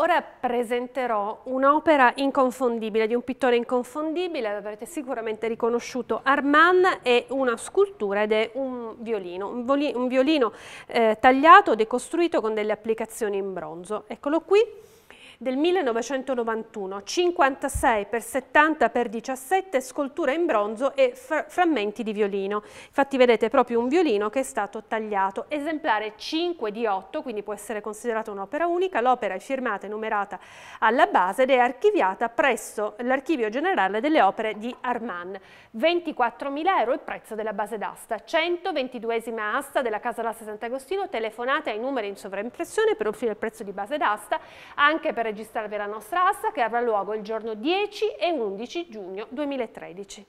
Ora presenterò un'opera inconfondibile, di un pittore inconfondibile, l'avrete sicuramente riconosciuto, Armand, è una scultura ed è un violino, un, violino, un violino eh, tagliato, decostruito con delle applicazioni in bronzo. Eccolo qui del 1991, 56 x 70 x 17 sculture in bronzo e frammenti di violino. Infatti vedete proprio un violino che è stato tagliato, esemplare 5 di 8, quindi può essere considerata un'opera unica, l'opera è firmata e numerata alla base ed è archiviata presso l'Archivio Generale delle Opere di Arman. 24.000 euro il prezzo della base d'asta, 122 asta della Casa d'Asta Sant'Agostino, telefonate ai numeri in sovraimpressione per offrire il prezzo di base d'asta, anche per registrarvi la nostra asta che avrà luogo il giorno 10 e 11 giugno 2013.